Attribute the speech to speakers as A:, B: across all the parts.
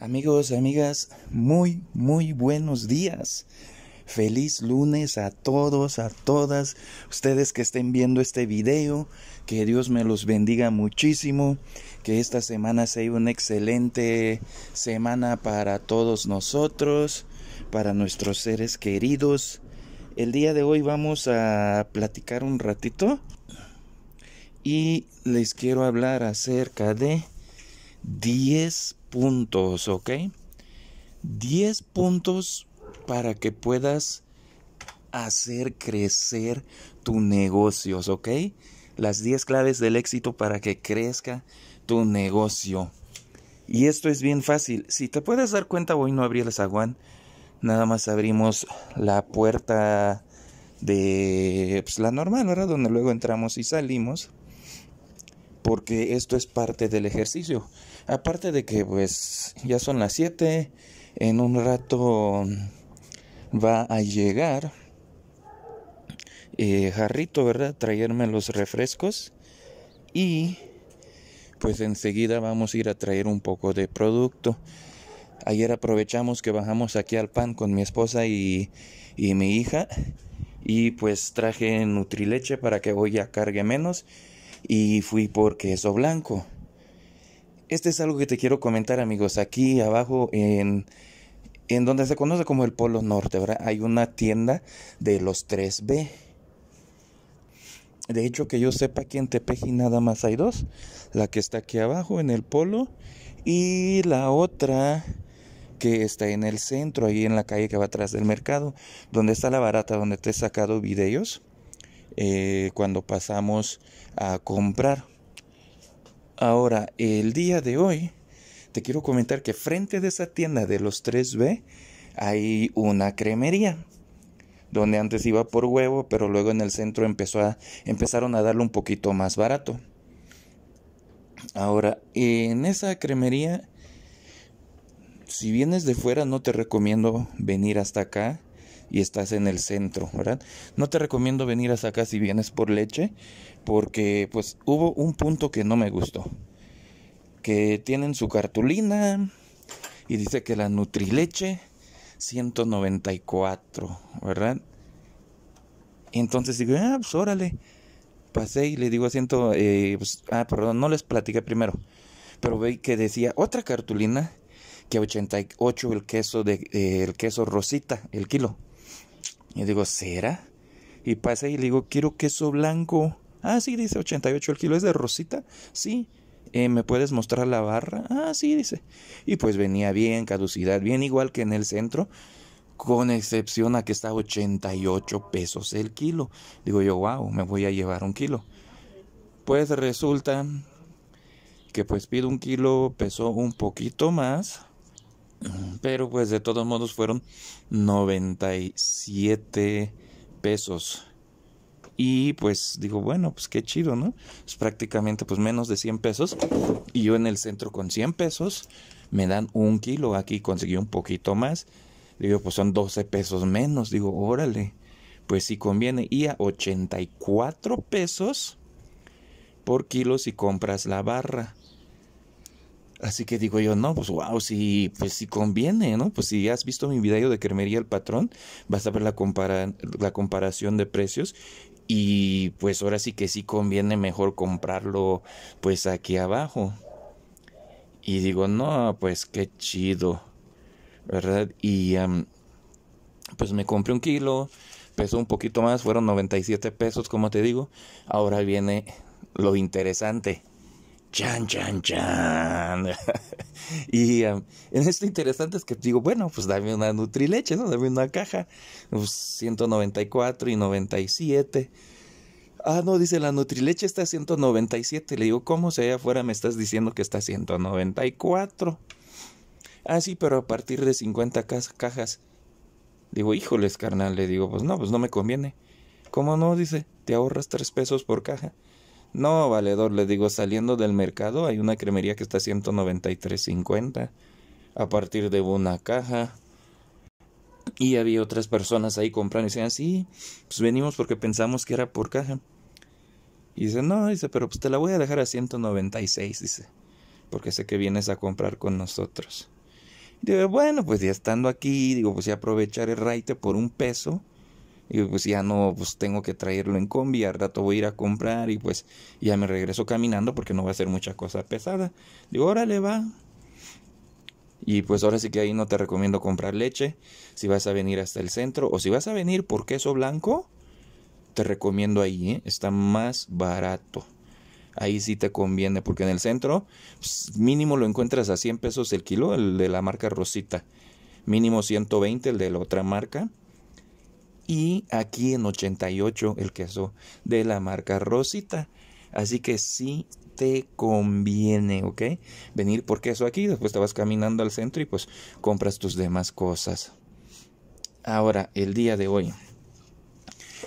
A: Amigos, amigas, muy, muy buenos días. Feliz lunes a todos, a todas, ustedes que estén viendo este video, que Dios me los bendiga muchísimo, que esta semana sea una excelente semana para todos nosotros, para nuestros seres queridos. El día de hoy vamos a platicar un ratito y les quiero hablar acerca de 10 puntos, ¿ok? 10 puntos para que puedas hacer crecer tu negocio, ¿ok? Las 10 claves del éxito para que crezca tu negocio. Y esto es bien fácil. Si te puedes dar cuenta, hoy no abrí el zaguán. Nada más abrimos la puerta de pues, la normal, ¿verdad? Donde luego entramos y salimos. Porque esto es parte del ejercicio. Aparte de que pues ya son las 7, en un rato va a llegar eh, Jarrito, ¿verdad? Traerme los refrescos y pues enseguida vamos a ir a traer un poco de producto. Ayer aprovechamos que bajamos aquí al pan con mi esposa y, mi hija y pues traje Nutrileche para que voy a cargue menos y fui por queso blanco. Este es algo que te quiero comentar amigos. Aquí abajo en, en donde se conoce como el Polo Norte, ¿verdad? Hay una tienda de los 3B. De hecho, que yo sepa que en Tepeji nada más hay dos. La que está aquí abajo en el polo y la otra que está en el centro, ahí en la calle que va atrás del mercado, donde está la barata, donde te he sacado videos eh, cuando pasamos a comprar. Ahora, el día de hoy, te quiero comentar que frente de esa tienda de los 3B hay una cremería donde antes iba por huevo, pero luego en el centro empezó a, empezaron a darle un poquito más barato. Ahora, en esa cremería, si vienes de fuera, no te recomiendo venir hasta acá y estás en el centro, ¿verdad? No te recomiendo venir hasta acá si vienes por leche, porque pues hubo un punto que no me gustó, que tienen su cartulina y dice que la Nutrileche 194, ¿verdad? Y entonces digo, ah, pues órale. Pasé y le digo a eh, pues, ah, perdón, no les platiqué primero. Pero ve que decía otra cartulina que 88 el queso de eh, el queso rosita, el kilo. Y digo, cera Y pasa y le digo, quiero queso blanco. Ah, sí, dice 88 el kilo. ¿Es de rosita? Sí. Eh, ¿Me puedes mostrar la barra? Ah, sí, dice. Y pues venía bien, caducidad, bien igual que en el centro, con excepción a que está 88 pesos el kilo. Digo yo, wow, me voy a llevar un kilo. Pues resulta que pues pido un kilo, peso un poquito más pero pues de todos modos fueron 97 pesos. Y pues digo, bueno, pues qué chido, ¿no? Es prácticamente pues menos de 100 pesos. Y yo en el centro con 100 pesos me dan un kilo. Aquí conseguí un poquito más. Digo, pues son 12 pesos menos. Digo, órale, pues sí conviene. Y a 84 pesos por kilo si compras la barra. Así que digo yo, no, pues wow, si pues si conviene, ¿no? Pues si ya has visto mi video de cremería El Patrón, vas a ver la, la comparación de precios y pues ahora sí que sí conviene mejor comprarlo pues aquí abajo. Y digo, no, pues qué chido, ¿verdad? Y pues me compré un kilo, pesó un poquito más, fueron 97 pesos, como te digo. Ahora viene lo interesante. Chan, chan, chan. y um, en esto interesante es que digo, bueno, pues dame una Nutrileche, ¿no? Dame una caja. 194 pues, y 97. Ah, no, dice la Nutrileche está a 197. Le digo, ¿cómo? Si allá afuera me estás diciendo que está a 194. Ah, sí, pero a partir de 50 cajas. Digo, híjoles, carnal. Le digo, pues no, pues no me conviene. ¿Cómo no? Dice, te ahorras 3 pesos por caja. No, valedor, le digo, saliendo del mercado hay una cremería que está a 193.50 a partir de una caja. Y había otras personas ahí comprando y decían, ah, sí, pues venimos porque pensamos que era por caja. Y dice, no, dice, pero pues te la voy a dejar a 196, dice, porque sé que vienes a comprar con nosotros. Y digo, bueno, pues ya estando aquí, digo, pues ya aprovechar el raite por un peso y pues ya no, pues tengo que traerlo en combi, al rato voy a ir a comprar y pues ya me regreso caminando porque no va a ser mucha cosa pesada. Digo, órale, va. Y pues ahora sí que ahí no te recomiendo comprar leche si vas a venir hasta el centro o si vas a venir por queso blanco, te recomiendo ahí, ¿eh? está más barato. Ahí sí te conviene porque en el centro pues, mínimo lo encuentras a 100 pesos el kilo, el de la marca Rosita, mínimo 120 el de la otra marca y aquí en 88 el queso de la marca Rosita. Así que sí te conviene, ¿ok? Venir por queso aquí, después te vas caminando al centro y pues compras tus demás cosas. Ahora, el día de hoy,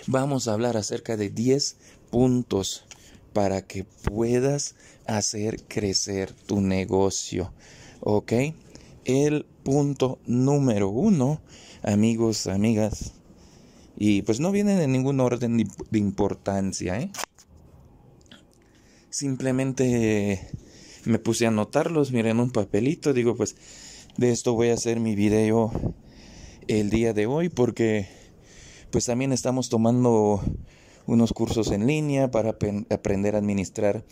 A: vamos a hablar acerca de 10 puntos para que puedas hacer crecer tu negocio, ¿ok? El punto número uno, amigos, amigas, y pues no vienen en ningún orden de importancia, ¿eh? Simplemente me puse a anotarlos, miren un papelito, digo pues de esto voy a hacer mi video el día de hoy porque pues también estamos tomando unos cursos en línea para aprender a administrar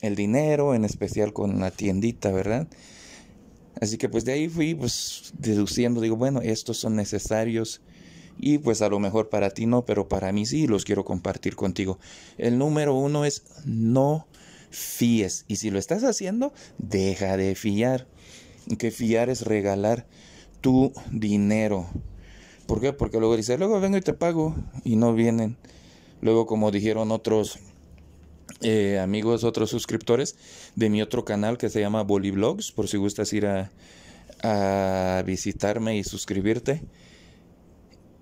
A: el dinero, en especial con la tiendita, ¿verdad? Así que pues de ahí fui pues deduciendo, digo, bueno, estos son necesarios y pues a lo mejor para ti no, pero para mí sí los quiero compartir contigo. El número uno es no fíes y si lo estás haciendo, deja de fiar. Que fiar es regalar tu dinero. ¿Por qué? Porque luego dice luego vengo y te pago y no vienen. Luego como dijeron otros eh, amigos, otros suscriptores de mi otro canal que se llama Bolivlogs, por si gustas ir a visitarme y suscribirte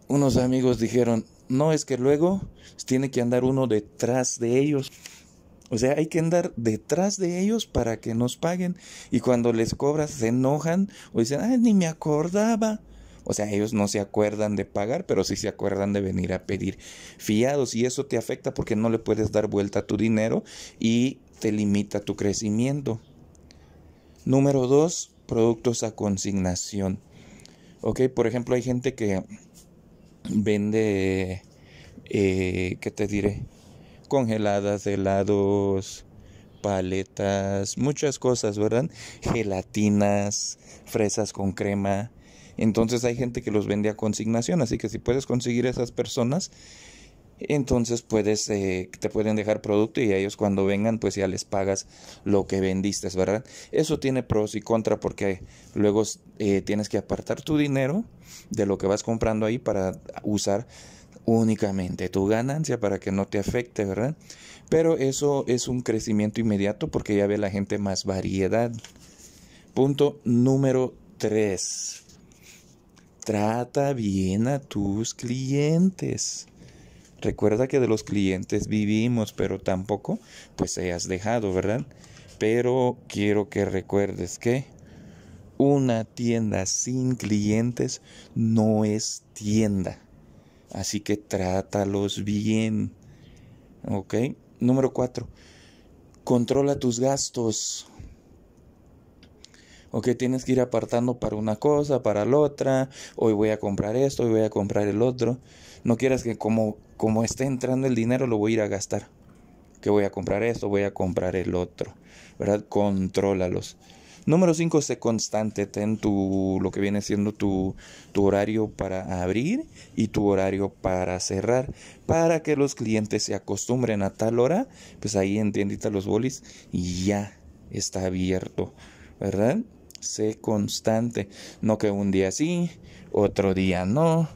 A: unos amigos dijeron, no es que luego tiene que andar uno detrás de ellos. O sea, hay que andar detrás de ellos para que nos paguen. Y cuando les cobras se enojan o dicen, ay, ni me acordaba. O sea, ellos no se acuerdan de pagar, pero sí se acuerdan de venir a pedir fiados. Y eso te afecta porque no le puedes dar vuelta a tu dinero y te limita tu crecimiento. Número dos, productos a consignación. Ok, por ejemplo, hay gente que vende, eh, ¿qué te diré? Congeladas, helados, paletas, muchas cosas, ¿verdad? Gelatinas, fresas con crema. Entonces hay gente que los vende a consignación, así que si puedes conseguir esas personas, entonces puedes, eh, te pueden dejar producto y a ellos cuando vengan pues ya les pagas lo que vendiste, ¿verdad? Eso tiene pros y contra porque luego eh, tienes que apartar tu dinero de lo que vas comprando ahí para usar únicamente tu ganancia para que no te afecte, ¿verdad? Pero eso es un crecimiento inmediato porque ya ve la gente más variedad. Punto número 3. Trata bien a tus clientes. Recuerda que de los clientes vivimos, pero tampoco pues has dejado, ¿verdad? Pero quiero que recuerdes que una tienda sin clientes no es tienda. Así que trátalos bien. ¿Ok? Número 4. Controla tus gastos o que tienes que ir apartando para una cosa, para la otra, hoy voy a comprar esto, hoy voy a comprar el otro. No quieras que como, como esté entrando el dinero lo voy a ir a gastar, que voy a comprar esto, voy a comprar el otro, ¿verdad? Contrólalos. Número 5, sé constante, ten tu, lo que viene siendo tu, horario para abrir y tu horario para cerrar, para que los clientes se acostumbren a tal hora, pues ahí en tiendita los bolis y ya está abierto, ¿verdad? sé constante, no que un día sí, otro día no,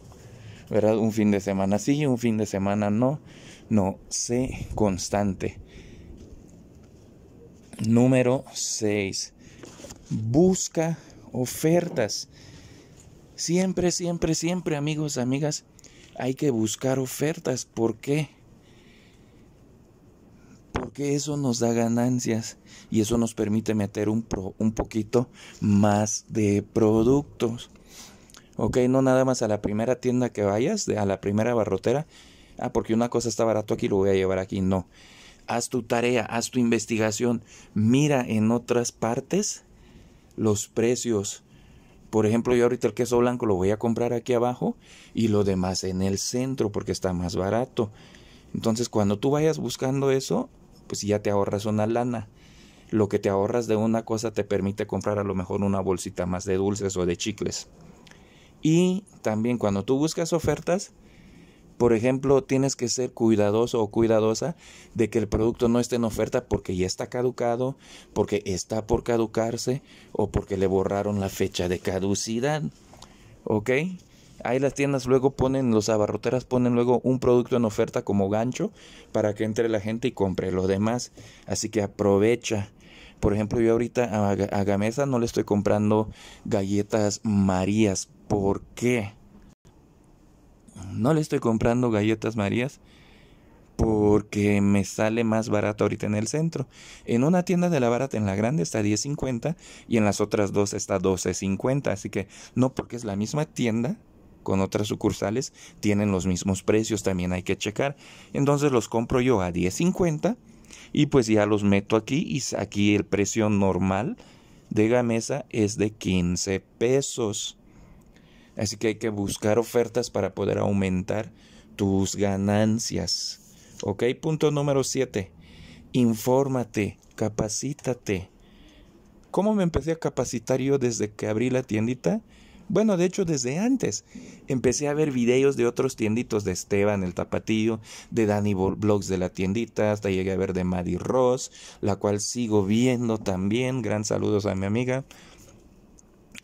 A: ¿verdad? Un fin de semana sí, un fin de semana no, no, sé constante. Número 6. Busca ofertas. Siempre, siempre, siempre, amigos, amigas, hay que buscar ofertas. ¿Por qué? eso nos da ganancias y eso nos permite meter un, un poquito más de productos. Ok, no nada más a la primera tienda que vayas, a la primera barrotera. Ah, porque una cosa está barato aquí, lo voy a llevar aquí. No. Haz tu tarea, haz tu investigación. Mira en otras partes los precios. Por ejemplo, yo ahorita el queso blanco lo voy a comprar aquí abajo y lo demás en el centro porque está más barato. Entonces, cuando tú vayas buscando eso, pues ya te ahorras una lana. Lo que te ahorras de una cosa te permite comprar a lo mejor una bolsita más de dulces o de chicles. Y también cuando tú buscas ofertas, por ejemplo, tienes que ser cuidadoso o cuidadosa de que el producto no esté en oferta porque ya está caducado, porque está por caducarse o porque le borraron la fecha de caducidad. ¿Ok? Ahí las tiendas luego ponen, los abarroteras ponen luego un producto en oferta como gancho para que entre la gente y compre lo demás. Así que aprovecha. Por ejemplo, yo ahorita a, a Gamesa no le estoy comprando galletas Marías. ¿Por qué? No le estoy comprando galletas Marías porque me sale más barato ahorita en el centro. En una tienda de la barata en la grande está 10.50 y en las otras dos está 12.50, así que no porque es la misma tienda con otras sucursales tienen los mismos precios, también hay que checar. Entonces los compro yo a 10.50 y pues ya los meto aquí y aquí el precio normal de Gamesa es de 15 pesos. Así que hay que buscar ofertas para poder aumentar tus ganancias. Ok, punto número 7. Infórmate, capacítate. ¿Cómo me empecé a capacitar yo desde que abrí la tiendita? Bueno, de hecho, desde antes empecé a ver videos de otros tienditos de Esteban, el tapatillo, de Danny Blogs de la tiendita, hasta llegué a ver de Maddie Ross, la cual sigo viendo también. Gran saludos a mi amiga.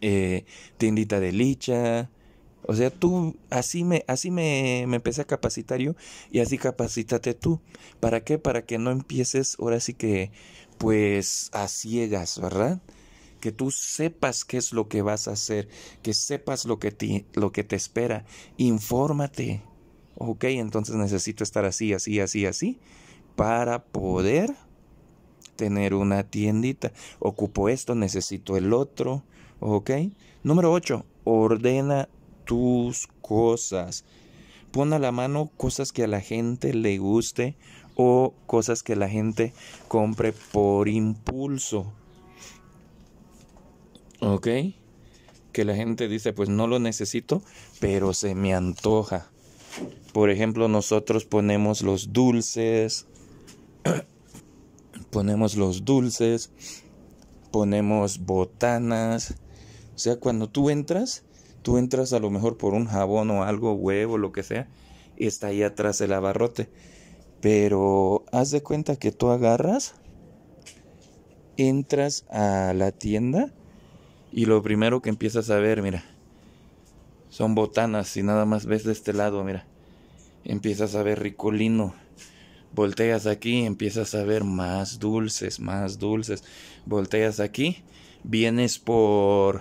A: Eh, tiendita de Licha. O sea, tú así me, así me, me empecé a capacitar yo y así capacítate tú. ¿Para qué? Para que no empieces ahora sí que pues a ciegas, ¿verdad? que tú sepas qué es lo que vas a hacer, que sepas lo que te, lo que te espera, infórmate. Ok, entonces necesito estar así, así, así, así, para poder tener una tiendita. Ocupo esto, necesito el otro. ¿Ok? Número 8. Ordena tus cosas. Pon a la mano cosas que a la gente le guste o cosas que la gente compre por impulso. ¿Ok? Que la gente dice, pues no lo necesito, pero se me antoja. Por ejemplo, nosotros ponemos los dulces, ponemos los dulces, ponemos botanas. O sea, cuando tú entras, tú entras a lo mejor por un jabón o algo, huevo, lo que sea, está ahí atrás el abarrote. Pero haz de cuenta que tú agarras, entras a la tienda y lo primero que empiezas a ver, mira, son botanas y nada más ves de este lado, mira. Empiezas a ver ricolino. Volteas aquí, empiezas a ver más dulces, más dulces. Volteas aquí, vienes por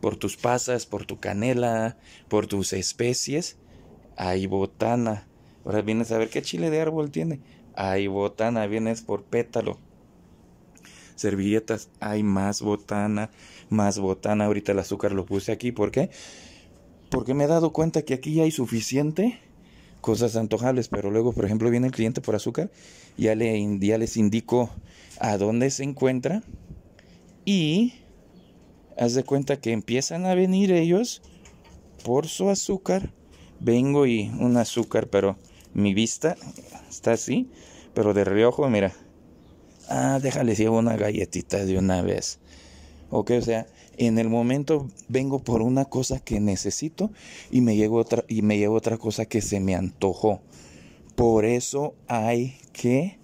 A: por tus pasas, por tu canela, por tus especies. Hay botana. Ahora vienes a ver qué chile de árbol tiene. Hay botana, vienes por pétalo servilletas, hay más botana, más botana. Ahorita el azúcar lo puse aquí, ¿por qué? Porque me he dado cuenta que aquí ya hay suficiente cosas antojables, pero luego, por ejemplo, viene el cliente por azúcar, ya, le, ya les indico a dónde se encuentra y haz de cuenta que empiezan a venir ellos por su azúcar. Vengo y un azúcar, pero mi vista está así, pero de reojo, mira, ah, déjales llevo una galletita de una vez. Ok, o sea, en el momento vengo por una cosa que necesito y me, llevo otra, y me llevo otra cosa que se me antojó. Por eso hay que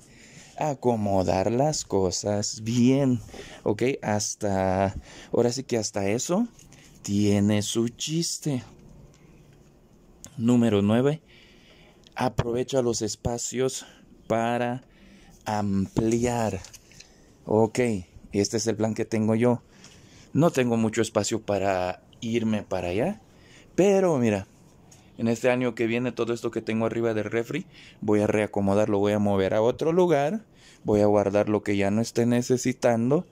A: acomodar las cosas bien. Ok, hasta ahora sí que hasta eso tiene su chiste. Número 9. Aprovecha los espacios para ampliar. Ok, este es el plan que tengo yo. No tengo mucho espacio para irme para allá. Pero mira, en este año que viene todo esto que tengo arriba del refri, voy a reacomodarlo, voy a mover a otro lugar, voy a guardar lo que ya no esté necesitando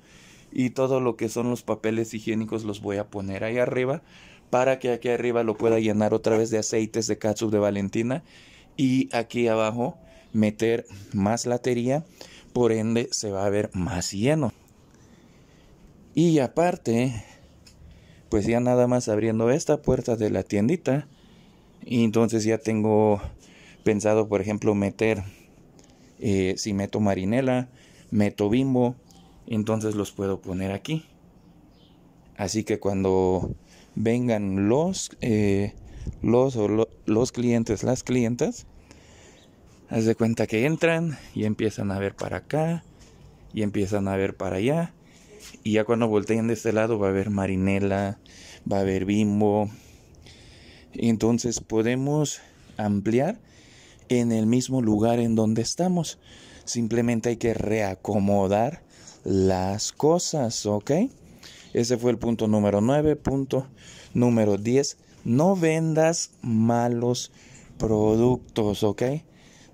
A: y todo lo que son los papeles higiénicos los voy a poner ahí arriba para que aquí arriba lo pueda llenar otra vez de aceites de catsup de Valentina y aquí abajo meter más latería, por ende se va a ver más lleno. Y aparte, pues ya nada más abriendo esta puerta de la tiendita, y entonces ya tengo pensado, por ejemplo, meter, eh, si meto marinela, meto bimbo, entonces los puedo poner aquí. Así que cuando vengan los, eh, los, los clientes, las clientas, Haz de cuenta que entran y empiezan a ver para acá y empiezan a ver para allá. Y ya cuando volteen de este lado va a haber marinela, va a haber bimbo. Entonces podemos ampliar en el mismo lugar en donde estamos. Simplemente hay que reacomodar las cosas, ¿ok? Ese fue el punto número 9. Punto número 10. No vendas malos productos, ¿ok?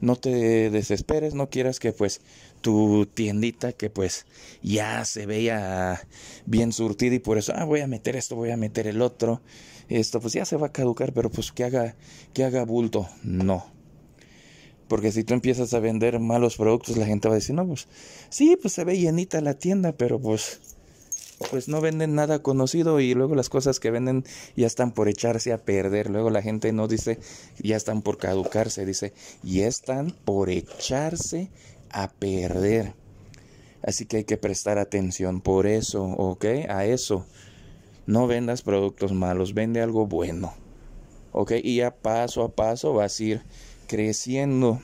A: no te desesperes, no quieras que pues tu tiendita que pues ya se vea bien surtida y por eso, ah, voy a meter esto, voy a meter el otro, esto pues ya se va a caducar, pero pues que haga, que haga bulto, no. Porque si tú empiezas a vender malos productos, la gente va a decir, no, pues sí, pues se ve llenita la tienda, pero pues pues no venden nada conocido y luego las cosas que venden ya están por echarse a perder. Luego la gente no dice ya están por caducarse, dice ya están por echarse a perder. Así que hay que prestar atención por eso, ¿ok? A eso. No vendas productos malos, vende algo bueno. ¿Ok? Y ya paso a paso vas a ir creciendo.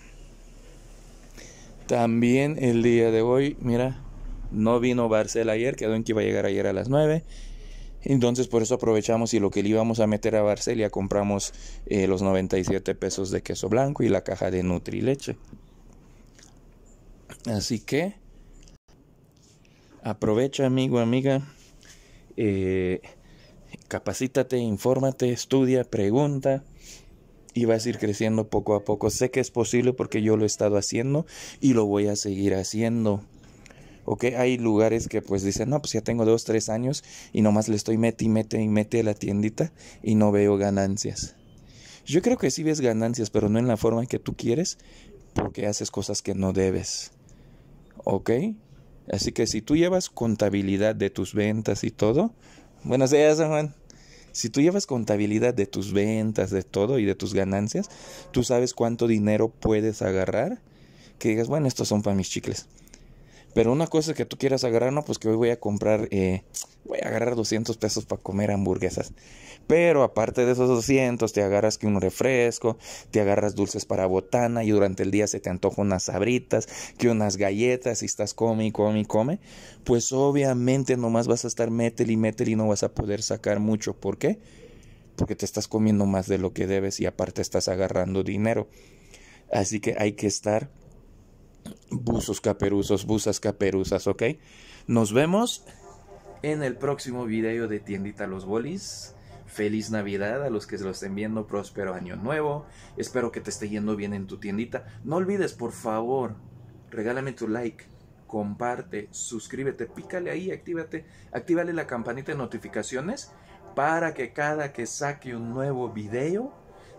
A: También el día de hoy, mira, no vino Barcel ayer, quedó en que iba a llegar ayer a las 9. Entonces por eso aprovechamos y lo que le íbamos a meter a Barcelia compramos eh, los 97 pesos de queso blanco y la caja de Nutri Leche. Así que aprovecha amigo, amiga. Eh, capacítate, infórmate, estudia, pregunta y vas a ir creciendo poco a poco. Sé que es posible porque yo lo he estado haciendo y lo voy a seguir haciendo. ¿ok? Hay lugares que pues dicen, no, pues ya tengo dos, tres años y nomás le estoy mete y mete y mete a la tiendita y no veo ganancias. Yo creo que sí ves ganancias, pero no en la forma que tú quieres, porque haces cosas que no debes, ¿ok? Así que si tú llevas contabilidad de tus ventas y todo, buenas días, Juan. Si tú llevas contabilidad de tus ventas, de todo y de tus ganancias, tú sabes cuánto dinero puedes agarrar. Que digas, bueno, estos son para mis chicles. Pero una cosa que tú quieras agarrar, no, pues que hoy voy a comprar, eh, voy a agarrar 200 pesos para comer hamburguesas. Pero aparte de esos 200, te agarras que un refresco, te agarras dulces para botana y durante el día se te antoja unas sabritas, que unas galletas y estás come y come y come. Pues obviamente nomás vas a estar metel y meter y no vas a poder sacar mucho. ¿Por qué? Porque te estás comiendo más de lo que debes y aparte estás agarrando dinero. Así que hay que estar buzos caperuzos, busas caperuzas, ¿ok? Nos vemos en el próximo video de Tiendita Los Bolis. Feliz Navidad a los que se lo estén viendo, próspero año nuevo. Espero que te esté yendo bien en tu tiendita. No olvides, por favor, regálame tu like, comparte, suscríbete, pícale ahí, actívate, actívale la campanita de notificaciones para que cada que saque un nuevo video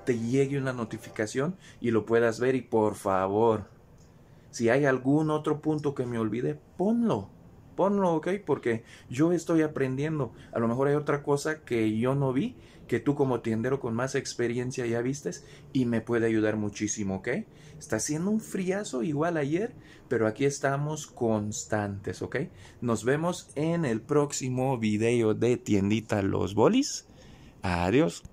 A: te llegue una notificación y lo puedas ver y por favor si hay algún otro punto que me olvide, ponlo. Ponlo, ¿ok? Porque yo estoy aprendiendo. A lo mejor hay otra cosa que yo no vi, que tú como tiendero con más experiencia ya vistes y me puede ayudar muchísimo, ¿ok? Está haciendo un friazo igual ayer, pero aquí estamos constantes, ¿ok? Nos vemos en el próximo video de Tiendita Los Bolis. Adiós.